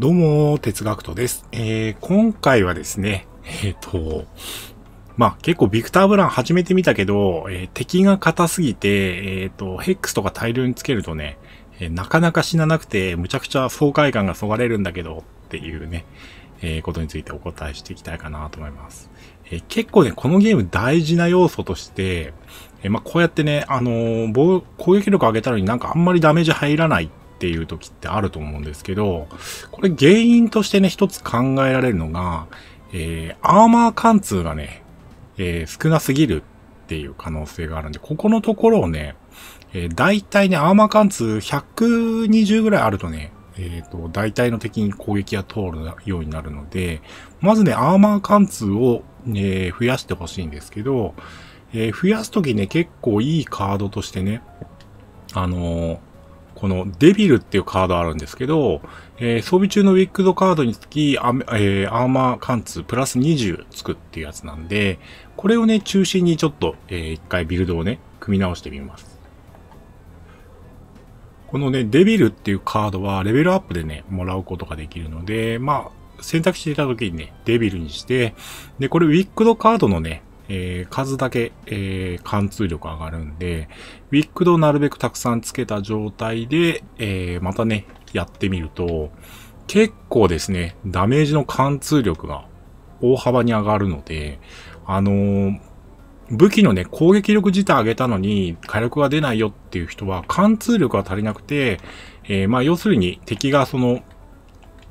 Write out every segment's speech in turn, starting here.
どうも、哲学徒です。えー、今回はですね、えっ、ー、と、まあ、結構ビクター・ブラン始めてみたけど、えー、敵が硬すぎて、えっ、ー、と、ヘックスとか大量につけるとね、えなかなか死ななくて、むちゃくちゃ爽快感がそがれるんだけど、っていうね、えことについてお答えしていきたいかなと思います。え結構ね、このゲーム大事な要素として、えまあ、こうやってね、あのー、攻撃力上げたのになんかあんまりダメージ入らないっていう時ってあると思うんですけど、これ原因としてね、一つ考えられるのが、えー、アーマー貫通がね、えー、少なすぎるっていう可能性があるんで、ここのところをね、えー、大体ね、アーマー貫通120ぐらいあるとね、えっ、ー、と、大体の敵に攻撃が通るようになるので、まずね、アーマー貫通を、ね、増やしてほしいんですけど、えー、増やすときね、結構いいカードとしてね、あのこのデビルっていうカードあるんですけど、えー、装備中のウィックドカードにつき、ア,、えー、アーマー貫通プラス20つくっていうやつなんで、これをね、中心にちょっと、えー、一回ビルドをね、組み直してみます。このね、デビルっていうカードはレベルアップでね、もらうことができるので、まあ、選択していた時にね、デビルにして、で、これウィックドカードのね、えー、数だけ、えー、貫通力上がるんで、ウィックドをなるべくたくさんつけた状態で、えー、またね、やってみると、結構ですね、ダメージの貫通力が大幅に上がるので、あのー、武器のね、攻撃力自体上げたのに火力が出ないよっていう人は貫通力が足りなくて、えー、まあ要するに敵がその、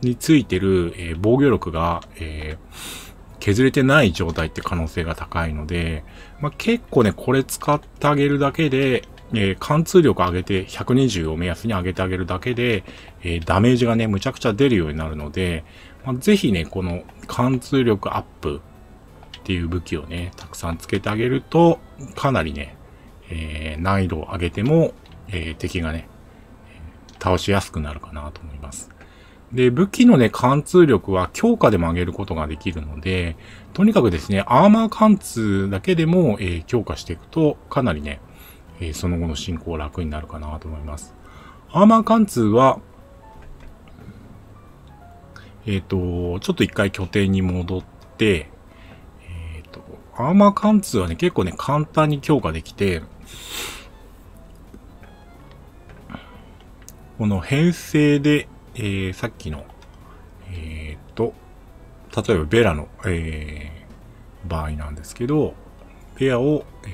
についてる、え防御力が、えー削れてない状態って可能性が高いので、まあ、結構ね、これ使ってあげるだけで、えー、貫通力上げて120を目安に上げてあげるだけで、えー、ダメージがね、むちゃくちゃ出るようになるので、まあ、ぜひね、この貫通力アップっていう武器をね、たくさんつけてあげると、かなりね、えー、難易度を上げても、えー、敵がね、倒しやすくなるかなと思います。で、武器のね、貫通力は強化でも上げることができるので、とにかくですね、アーマー貫通だけでも、えー、強化していくと、かなりね、えー、その後の進行楽になるかなと思います。アーマー貫通は、えっ、ー、と、ちょっと一回拠点に戻って、えっ、と、アーマー貫通はね、結構ね、簡単に強化できて、この編成で、えー、さっきの、えっ、ー、と、例えばベラの、えー、場合なんですけど、ベアを、えー、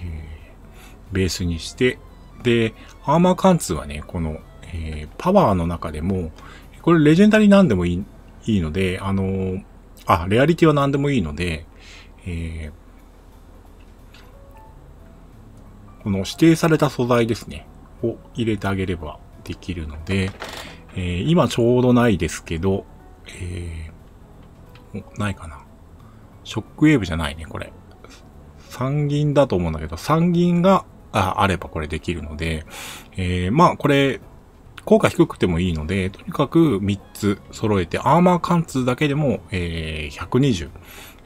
ベースにして、で、アーマー貫通はね、この、えー、パワーの中でも、これレジェンダリー何でもいい、いいので、あのー、あ、レアリティは何でもいいので、えー、この指定された素材ですね、を入れてあげればできるので、えー、今ちょうどないですけど、えー、ないかな。ショックウェーブじゃないね、これ。三銀だと思うんだけど、三銀がああればこれできるので、えー、まあこれ、効果低くてもいいので、とにかく3つ揃えて、アーマー貫通だけでも、えー、120、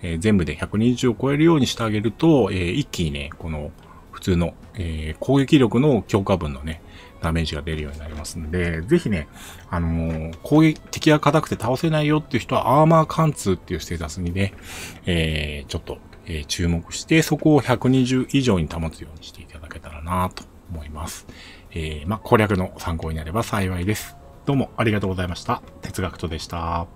えー、全部で120を超えるようにしてあげると、えー、一気にね、この、普通の、えー、攻撃力の強化分のね、ダメージが出るようになりますんで、ぜひね、あのー、攻撃、敵が硬くて倒せないよっていう人はアーマー貫通っていうステータスにね、えー、ちょっと、えー、注目して、そこを120以上に保つようにしていただけたらなと思います。えー、まあ、攻略の参考になれば幸いです。どうもありがとうございました。哲学とでした。